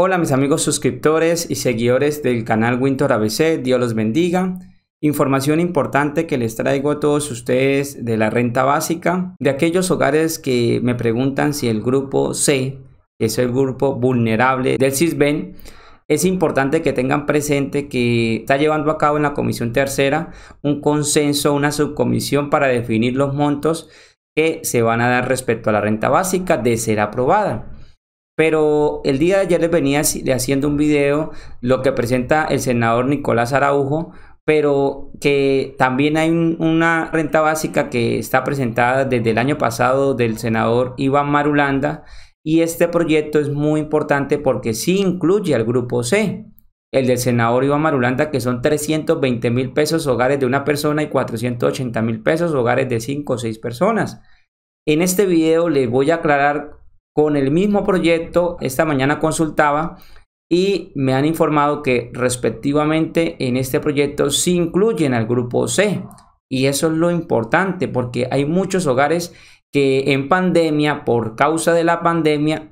Hola mis amigos suscriptores y seguidores del canal Winter ABC, Dios los bendiga. Información importante que les traigo a todos ustedes de la renta básica, de aquellos hogares que me preguntan si el grupo C, que es el grupo vulnerable del CISBEN, es importante que tengan presente que está llevando a cabo en la comisión tercera un consenso, una subcomisión para definir los montos que se van a dar respecto a la renta básica de ser aprobada. Pero el día de ayer les venía haciendo un video lo que presenta el senador Nicolás Araujo, pero que también hay una renta básica que está presentada desde el año pasado del senador Iván Marulanda y este proyecto es muy importante porque sí incluye al grupo C el del senador Iván Marulanda, que son 320 mil pesos hogares de una persona y 480 mil pesos hogares de 5 o 6 personas. En este video les voy a aclarar con el mismo proyecto. Esta mañana consultaba y me han informado que respectivamente en este proyecto se incluyen al grupo C. Y eso es lo importante porque hay muchos hogares que en pandemia, por causa de la pandemia,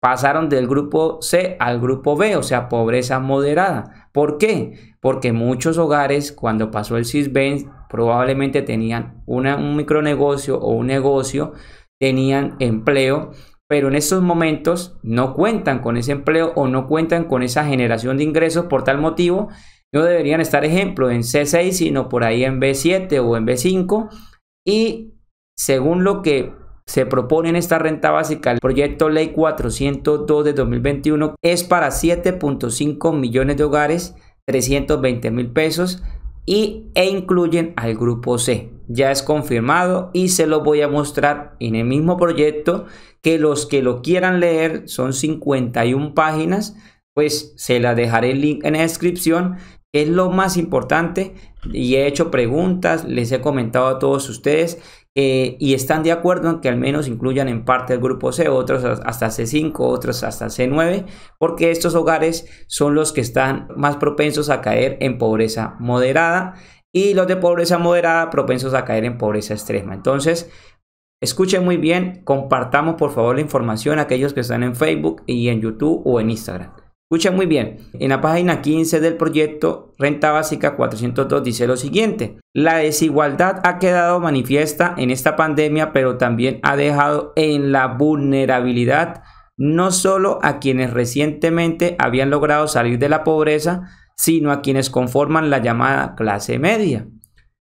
pasaron del grupo C al grupo B, o sea, pobreza moderada. ¿Por qué? Porque muchos hogares, cuando pasó el CISBEN, probablemente tenían una, un micronegocio o un negocio, tenían empleo, pero en estos momentos no cuentan con ese empleo o no cuentan con esa generación de ingresos por tal motivo, no deberían estar, ejemplo, en C6, sino por ahí en B7 o en B5. Y según lo que se propone en esta renta básica, el proyecto Ley 402 de 2021 es para 7.5 millones de hogares, 320 mil pesos y, e incluyen al grupo C. Ya es confirmado y se lo voy a mostrar en el mismo proyecto que los que lo quieran leer son 51 páginas, pues se la dejaré el link en la descripción es lo más importante. Y he hecho preguntas, les he comentado a todos ustedes eh, y están de acuerdo en que al menos incluyan en parte el grupo C, otros hasta C5, otros hasta C9, porque estos hogares son los que están más propensos a caer en pobreza moderada y los de pobreza moderada propensos a caer en pobreza extrema. Entonces, escuchen muy bien, compartamos por favor la información a aquellos que están en Facebook y en YouTube o en Instagram. Escuchen muy bien, en la página 15 del proyecto Renta Básica 402 dice lo siguiente, la desigualdad ha quedado manifiesta en esta pandemia, pero también ha dejado en la vulnerabilidad no solo a quienes recientemente habían logrado salir de la pobreza, sino a quienes conforman la llamada clase media,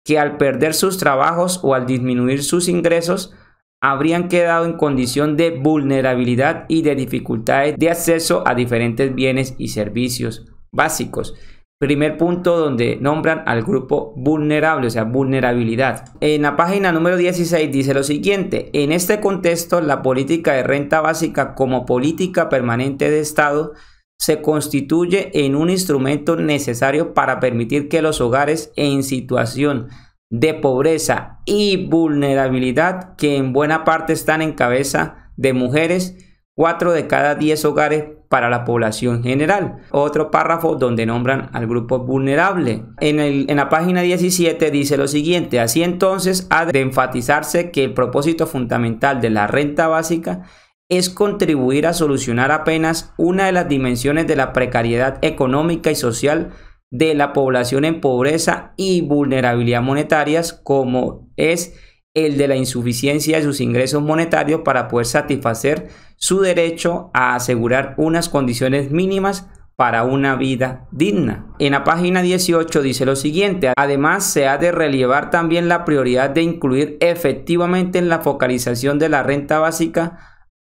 que al perder sus trabajos o al disminuir sus ingresos habrían quedado en condición de vulnerabilidad y de dificultades de acceso a diferentes bienes y servicios básicos. Primer punto donde nombran al grupo vulnerable, o sea, vulnerabilidad. En la página número 16 dice lo siguiente, en este contexto la política de renta básica como política permanente de Estado se constituye en un instrumento necesario para permitir que los hogares en situación de pobreza y vulnerabilidad que en buena parte están en cabeza de mujeres, 4 de cada 10 hogares para la población general. Otro párrafo donde nombran al grupo vulnerable. En, en la página 17 dice lo siguiente, así entonces ha de enfatizarse que el propósito fundamental de la renta básica es contribuir a solucionar apenas una de las dimensiones de la precariedad económica y social de la población en pobreza y vulnerabilidad monetarias, como es el de la insuficiencia de sus ingresos monetarios para poder satisfacer su derecho a asegurar unas condiciones mínimas para una vida digna. En la página 18 dice lo siguiente, además se ha de relevar también la prioridad de incluir efectivamente en la focalización de la renta básica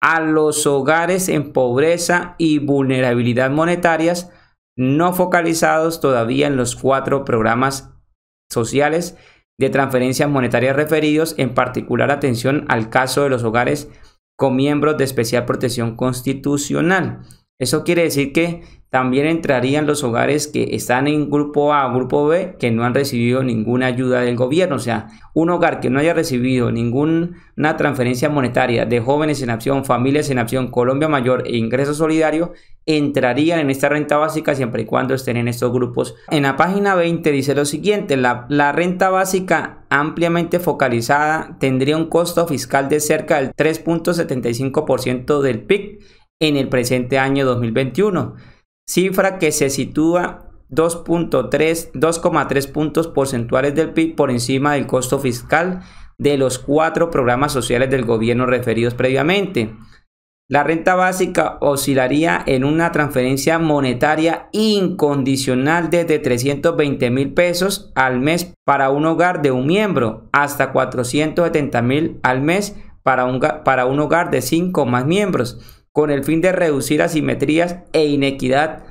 a los hogares en pobreza y vulnerabilidad monetarias, no focalizados todavía en los cuatro programas sociales de transferencias monetarias referidos, en particular atención al caso de los hogares con miembros de especial protección constitucional. Eso quiere decir que también entrarían los hogares que están en grupo A o grupo B que no han recibido ninguna ayuda del gobierno. O sea, un hogar que no haya recibido ninguna transferencia monetaria de jóvenes en acción, familias en acción, Colombia Mayor e ingreso solidario, entrarían en esta renta básica siempre y cuando estén en estos grupos. En la página 20 dice lo siguiente, la, la renta básica ampliamente focalizada tendría un costo fiscal de cerca del 3.75% del PIB en el presente año 2021 cifra que se sitúa 2.3 puntos porcentuales del PIB por encima del costo fiscal de los cuatro programas sociales del gobierno referidos previamente. La renta básica oscilaría en una transferencia monetaria incondicional desde 320 mil pesos al mes para un hogar de un miembro hasta 470 mil al mes para un, para un hogar de cinco más miembros con el fin de reducir asimetrías e inequidad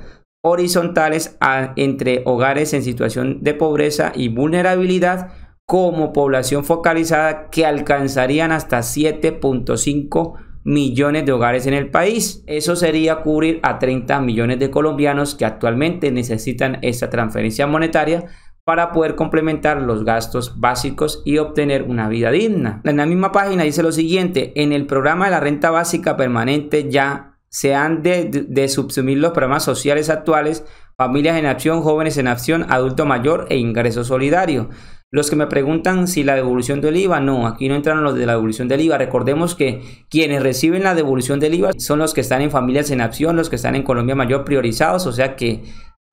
horizontales entre hogares en situación de pobreza y vulnerabilidad como población focalizada que alcanzarían hasta 7.5 millones de hogares en el país. Eso sería cubrir a 30 millones de colombianos que actualmente necesitan esta transferencia monetaria para poder complementar los gastos básicos y obtener una vida digna. En la misma página dice lo siguiente, en el programa de la renta básica permanente ya se han de, subsumir los programas sociales actuales, familias en acción, jóvenes en acción, adulto mayor e ingreso solidario. Los que me preguntan si la devolución del IVA, no, aquí no entran los de la devolución del IVA. Recordemos que quienes reciben la devolución del IVA son los que están en familias en acción, los que están en Colombia Mayor priorizados, o sea que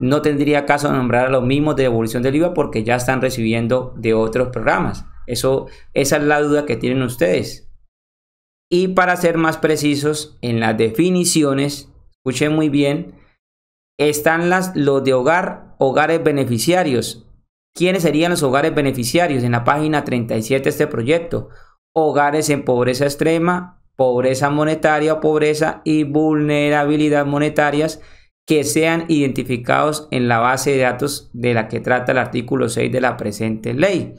no tendría caso nombrar a los mismos de devolución del IVA porque ya están recibiendo de otros programas. Eso, esa es la duda que tienen ustedes. Y para ser más precisos, en las definiciones, escuchen muy bien, están las, los de hogar, hogares beneficiarios. ¿Quiénes serían los hogares beneficiarios? En la página 37 de este proyecto. Hogares en pobreza extrema, pobreza monetaria o pobreza y vulnerabilidad monetarias que sean identificados en la base de datos de la que trata el artículo 6 de la presente ley.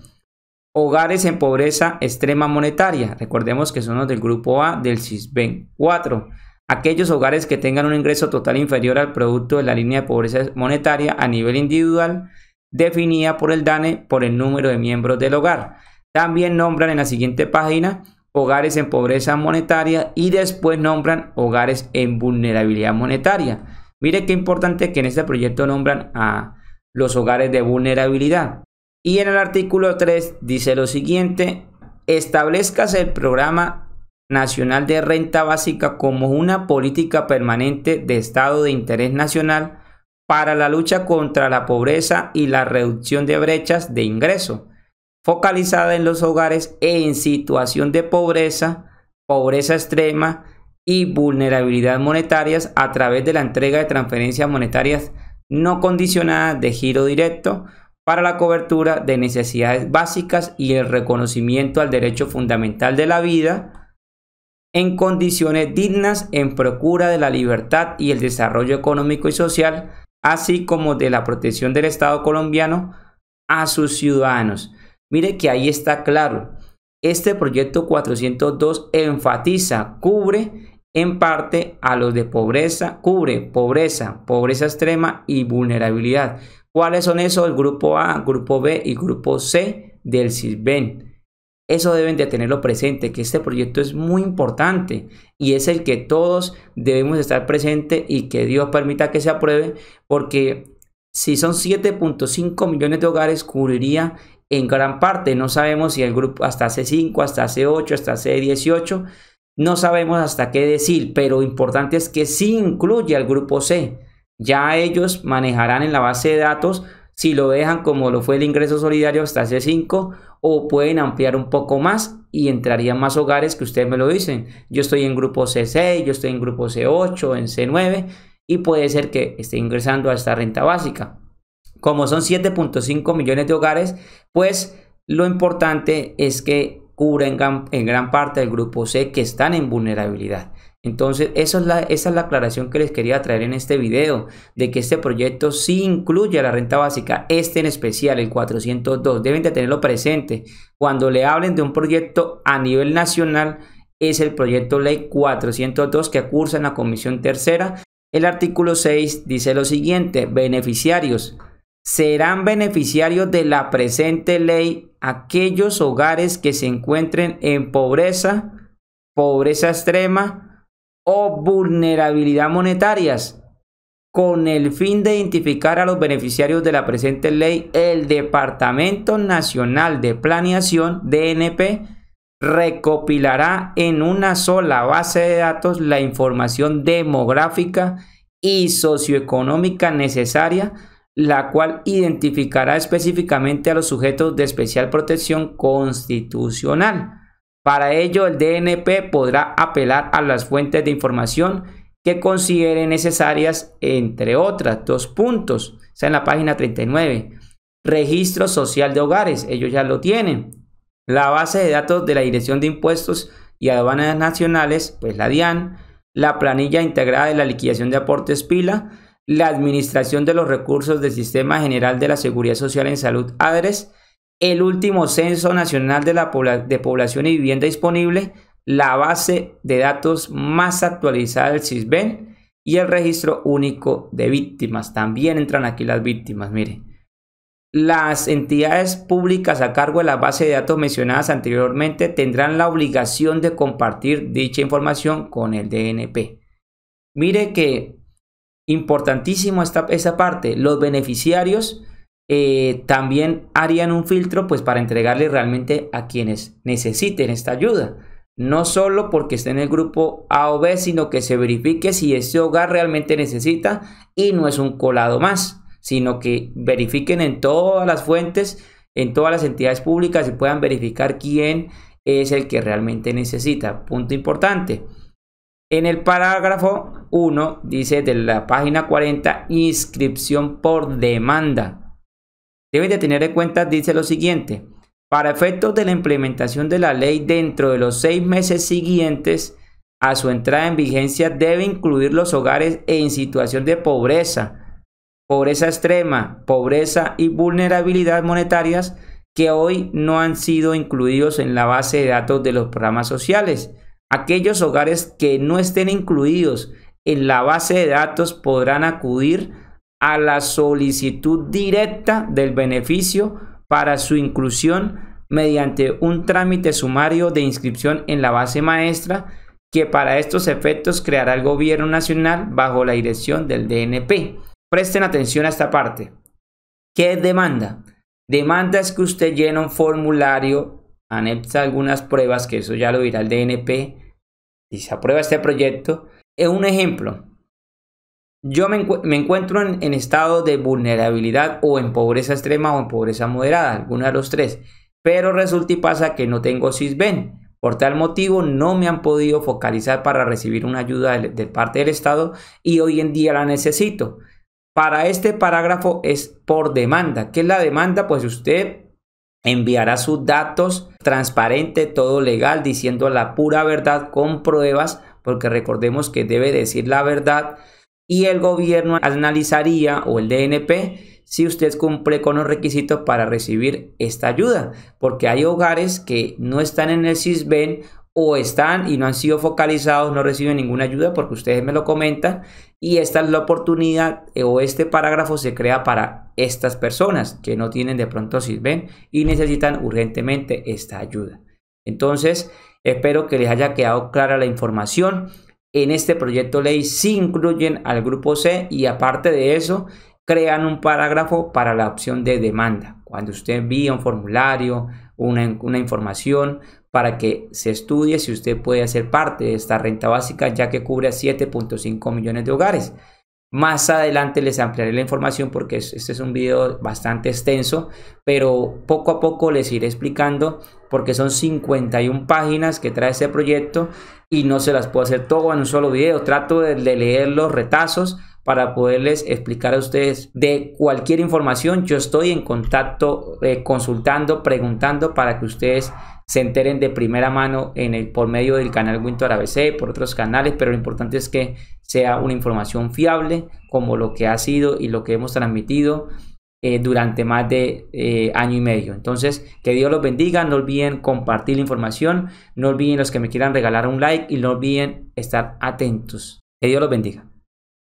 Hogares en pobreza extrema monetaria, recordemos que son los del grupo A del SISBEN 4. Aquellos hogares que tengan un ingreso total inferior al producto de la línea de pobreza monetaria a nivel individual definida por el DANE por el número de miembros del hogar. También nombran en la siguiente página hogares en pobreza monetaria y después nombran hogares en vulnerabilidad monetaria. Mire qué importante que en este proyecto nombran a los hogares de vulnerabilidad. Y en el artículo 3 dice lo siguiente, Establezcas el programa nacional de renta básica como una política permanente de estado de interés nacional para la lucha contra la pobreza y la reducción de brechas de ingreso, focalizada en los hogares e en situación de pobreza, pobreza extrema, y vulnerabilidad monetarias a través de la entrega de transferencias monetarias no condicionadas de giro directo para la cobertura de necesidades básicas y el reconocimiento al derecho fundamental de la vida en condiciones dignas en procura de la libertad y el desarrollo económico y social, así como de la protección del Estado colombiano a sus ciudadanos. Mire que ahí está claro. Este proyecto 402 enfatiza, cubre en parte a los de pobreza, cubre pobreza, pobreza extrema y vulnerabilidad. ¿Cuáles son esos? El grupo A, grupo B y grupo C del CISBEN. Eso deben de tenerlo presente, que este proyecto es muy importante y es el que todos debemos estar presente y que Dios permita que se apruebe, porque si son 7.5 millones de hogares, cubriría en gran parte. No sabemos si el grupo hasta C5, hasta C8, hasta C18 no sabemos hasta qué decir, pero importante es que sí incluye al grupo C. Ya ellos manejarán en la base de datos si lo dejan como lo fue el ingreso solidario hasta C5 o pueden ampliar un poco más y entrarían más hogares que ustedes me lo dicen. Yo estoy en grupo C6, yo estoy en grupo C8, en C9 y puede ser que esté ingresando a esta renta básica. Como son 7.5 millones de hogares, pues lo importante es que en gran, parte del grupo C que están en vulnerabilidad. Entonces, esa es la aclaración que les quería traer en este video, de que este proyecto sí incluye la renta básica, este en especial, el 402. Deben de tenerlo presente. Cuando le hablen de un proyecto a nivel nacional, es el proyecto ley 402 que cursa en la Comisión Tercera. El artículo 6 dice lo siguiente, beneficiarios. Serán beneficiarios de la presente ley aquellos hogares que se encuentren en pobreza, pobreza extrema o vulnerabilidad monetarias, con el fin de identificar a los beneficiarios de la presente ley, el Departamento Nacional de Planeación, DNP, recopilará en una sola base de datos la información demográfica y socioeconómica necesaria la cual identificará específicamente a los sujetos de especial protección constitucional. Para ello, el DNP podrá apelar a las fuentes de información que considere necesarias, entre otras, dos puntos. Está en la página 39. Registro social de hogares, ellos ya lo tienen. La base de datos de la Dirección de Impuestos y Aduanas Nacionales, pues la DIAN. La planilla integrada de la liquidación de aportes PILA la Administración de los Recursos del Sistema General de la Seguridad Social en Salud, ADRES, el último Censo Nacional de, Población y Vivienda Disponible, la base de datos más actualizada del CISBEN y el Registro Único de Víctimas. También entran aquí las víctimas, mire Las entidades públicas a cargo de la base de datos mencionadas anteriormente tendrán la obligación de compartir dicha información con el DNP. Mire que Importantísimo esta, parte. Los beneficiarios eh, también harían un filtro pues para entregarle realmente a quienes necesiten esta ayuda. No solo porque esté en el grupo A o B, sino que se verifique si ese hogar realmente necesita y no es un colado más, sino que verifiquen en todas las fuentes, en todas las entidades públicas y puedan verificar quién es el que realmente necesita. Punto importante. En el parágrafo 1 dice de la página 40, inscripción por demanda. Deben de tener en cuenta, dice lo siguiente, para efectos de la implementación de la ley dentro de los seis meses siguientes a su entrada en vigencia debe incluir los hogares en situación de pobreza, pobreza extrema, pobreza y vulnerabilidad monetarias que hoy no han sido incluidos en la base de datos de los programas sociales Aquellos hogares que no estén incluidos en la base de datos podrán acudir a la solicitud directa del beneficio para su inclusión mediante un trámite sumario de inscripción en la base maestra que para estos efectos creará el gobierno nacional bajo la dirección del DNP. Presten atención a esta parte. ¿Qué es demanda? Demanda es que usted llene un formulario, anexa algunas pruebas, que eso ya lo dirá el DNP, si se aprueba este proyecto, es un ejemplo. Yo me, encuentro en, estado de vulnerabilidad o en pobreza extrema o en pobreza moderada, alguno de los tres. Pero resulta y pasa que no tengo SISBEN. Por tal motivo no me han podido focalizar para recibir una ayuda de parte del Estado y hoy en día la necesito. Para este parágrafo es por demanda. ¿Qué es la demanda? Pues usted enviará sus datos transparente, todo legal, diciendo la pura verdad con pruebas, porque recordemos que debe decir la verdad. Y el gobierno analizaría, o el DNP, si usted cumple con los requisitos para recibir esta ayuda, porque hay hogares que no están en el Sisben o están y no han sido focalizados, no reciben ninguna ayuda porque ustedes me lo comentan y esta es la oportunidad o este parágrafo se crea para estas personas que no tienen de pronto ven y necesitan urgentemente esta ayuda. Entonces, espero que les haya quedado clara la información. En este proyecto ley si incluyen al grupo C y aparte de eso, crean un parágrafo para la opción de demanda. Cuando usted envía un formulario, una, información para que se estudie si usted puede hacer parte de esta renta básica ya que cubre a 7.5 millones de hogares. Más adelante les ampliaré la información porque este es un video bastante extenso, pero poco a poco les iré explicando porque son 51 páginas que trae este proyecto y no se las puedo hacer todo en un solo video. Trato de leer los retazos para poderles explicar a ustedes de cualquier información. Yo estoy en contacto, eh, consultando, preguntando para que ustedes se enteren de primera mano en el, por medio del canal Winter ABC, por otros canales, pero lo importante es que sea una información fiable como lo que ha sido y lo que hemos transmitido eh, durante más de eh, año y medio. Entonces, que Dios los bendiga, no olviden compartir la información, no olviden los que me quieran regalar un like y no olviden estar atentos. Que Dios los bendiga.